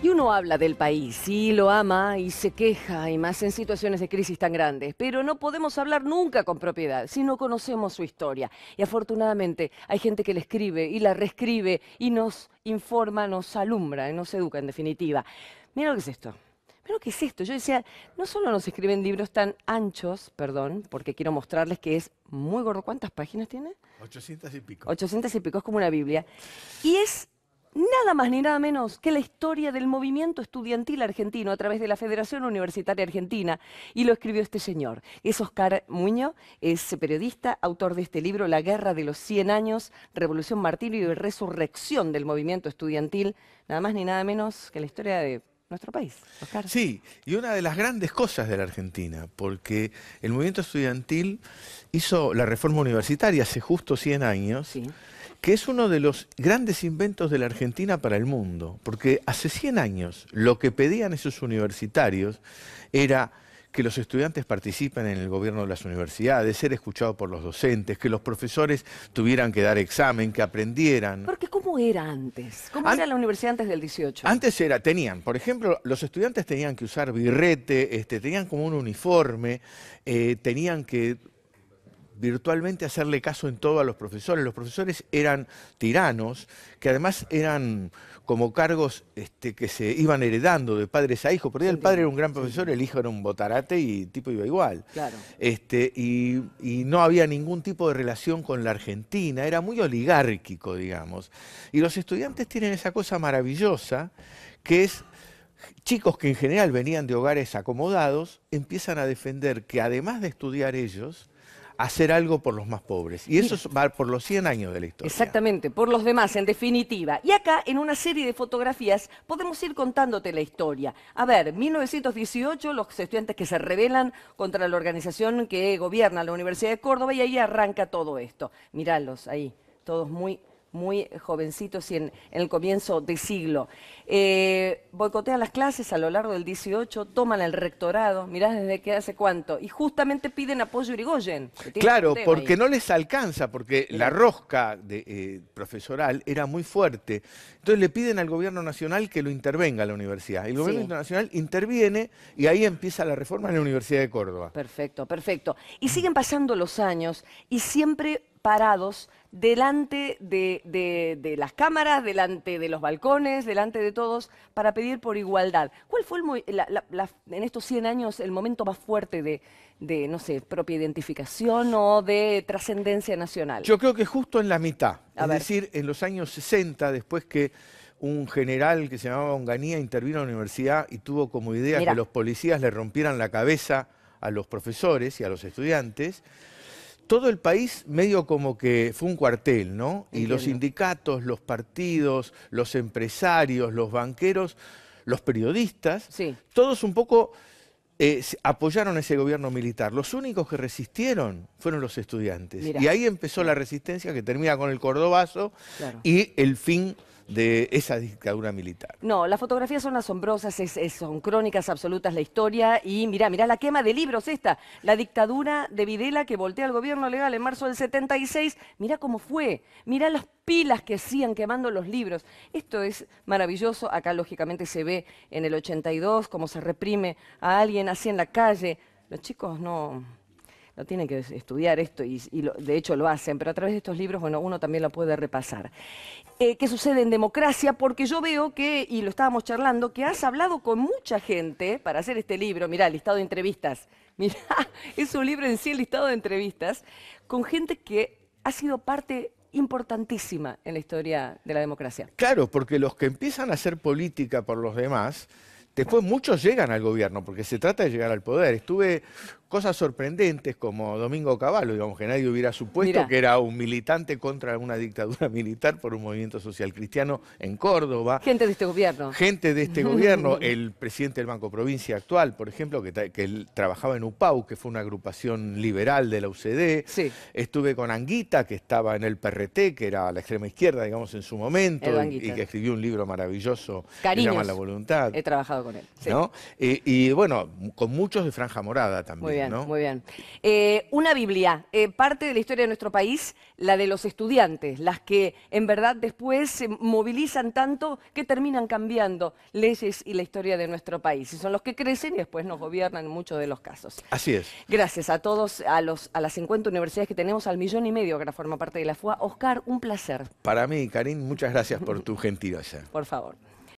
Y uno habla del país y lo ama y se queja, y más en situaciones de crisis tan grandes, pero no podemos hablar nunca con propiedad si no conocemos su historia. Y afortunadamente hay gente que la escribe y la reescribe y nos informa, nos alumbra, y eh, nos educa en definitiva. Mira lo que es esto. Pero ¿qué es esto? Yo decía, no solo nos escriben libros tan anchos, perdón, porque quiero mostrarles que es muy gordo. ¿Cuántas páginas tiene? 800 y pico. 800 y pico, es como una Biblia. Y es nada más ni nada menos que la historia del movimiento estudiantil argentino a través de la Federación Universitaria Argentina. Y lo escribió este señor. Es Oscar Muñoz, es periodista, autor de este libro La Guerra de los 100 Años, Revolución, Martirio y Resurrección del Movimiento Estudiantil. Nada más ni nada menos que la historia de nuestro país. Oscar. Sí, y una de las grandes cosas de la Argentina, porque el movimiento estudiantil hizo la reforma universitaria hace justo 100 años que es uno de los grandes inventos de la Argentina para el mundo, porque hace 100 años lo que pedían esos universitarios era que los estudiantes participen en el gobierno de las universidades, ser escuchados por los docentes, que los profesores tuvieran que dar examen, que aprendieran. Porque ¿cómo era antes? ¿Cómo era la universidad antes del 18? Antes era, tenían, por ejemplo, los estudiantes tenían que usar birrete, este, tenían como un uniforme, eh, tenían que virtualmente hacerle caso en todo a los profesores. Los profesores eran tiranos, que además eran como cargos este, que se iban heredando de padres a hijos. Por el padre era un gran profesor, el hijo era un botarate y el tipo iba igual. Este, y, no había ningún tipo de relación con la Argentina, era muy oligárquico, digamos. Y los estudiantes tienen esa cosa maravillosa que es chicos que en general venían de hogares acomodados, empiezan a defender que además de estudiar ellos, hacer algo por los más pobres. Y eso va por los 100 años de la historia. Exactamente, por los demás, en definitiva. Y acá, en una serie de fotografías, podemos ir contándote la historia. A ver, 1918, los estudiantes que se rebelan contra la organización que gobierna la Universidad de Córdoba, y ahí arranca todo esto. Miralos ahí, todos muy muy jovencitos y en, el comienzo de siglo. Eh, boicotean las clases a lo largo del 18, toman el rectorado, mirá desde qué hace cuánto, y justamente piden apoyo a Claro, porque no les alcanza, porque la rosca de, eh, profesoral era muy fuerte. Entonces le piden al gobierno nacional que lo intervenga la universidad. El gobierno nacional interviene y ahí empieza la reforma en la Universidad de Córdoba. Perfecto, perfecto. Y siguen pasando los años y siempre parados delante de, las cámaras, delante de los balcones, delante de todos, para pedir por igualdad. ¿Cuál fue el, en estos 100 años el momento más fuerte de, no sé, propia identificación o de trascendencia nacional? Yo creo que justo en la mitad, es decir, en los años 60, después que un general que se llamaba Onganía intervino en la universidad y tuvo como idea que los policías le rompieran la cabeza a los profesores y a los estudiantes, todo el país medio como que fue un cuartel, ¿no? Y los sindicatos, los partidos, los empresarios, los banqueros, los periodistas, todos un poco eh, apoyaron a ese gobierno militar. Los únicos que resistieron fueron los estudiantes. Y ahí empezó la resistencia que termina con el Cordobazo y el fin de esa dictadura militar. No, las fotografías son asombrosas, son crónicas absolutas la historia y mirá, mirá la quema de libros esta, la dictadura de Videla que voltea al gobierno legal en marzo del 76, mirá cómo fue, mirá las pilas que hacían quemando los libros. Esto es maravilloso, acá lógicamente se ve en el 82 cómo se reprime a alguien así en la calle, los chicos no no tiene que estudiar esto y, de hecho lo hacen, pero a través de estos libros, bueno, uno también lo puede repasar. Eh, ¿Qué sucede en democracia? Porque yo veo que, y lo estábamos charlando, que has hablado con mucha gente para hacer este libro, mirá, listado de entrevistas, mirá, es un libro en sí, el listado de entrevistas, con gente que ha sido parte importantísima en la historia de la democracia. Claro, porque los que empiezan a hacer política por los demás, después muchos llegan al gobierno, porque se trata de llegar al poder. Estuve cosas sorprendentes como Domingo Cavallo, digamos que nadie hubiera supuesto que era un militante contra una dictadura militar por un movimiento social cristiano en Córdoba. Gente de este gobierno. Gente de este gobierno, el presidente del Banco Provincia actual, por ejemplo, que, trabajaba en UPAU, que fue una agrupación liberal de la UCD. Estuve con Anguita, que estaba en el PRT, que era la extrema izquierda, digamos, en su momento, y, que escribió un libro maravilloso Cariños, que se llama La Voluntad. He trabajado con él. Eh, y, bueno, con muchos de Franja Morada también bien, muy bien. Eh, una Biblia, eh, parte de la historia de nuestro país, la de los estudiantes, las que en verdad después se eh, movilizan tanto que terminan cambiando leyes y la historia de nuestro país. Y son los que crecen y después nos gobiernan en muchos de los casos. Así es. Gracias a todos, a, los, a las 50 universidades que tenemos, al millón y medio que forma parte de la FUA. Oscar, un placer. Para mí, Karim, muchas gracias por tu gentileza. Por favor.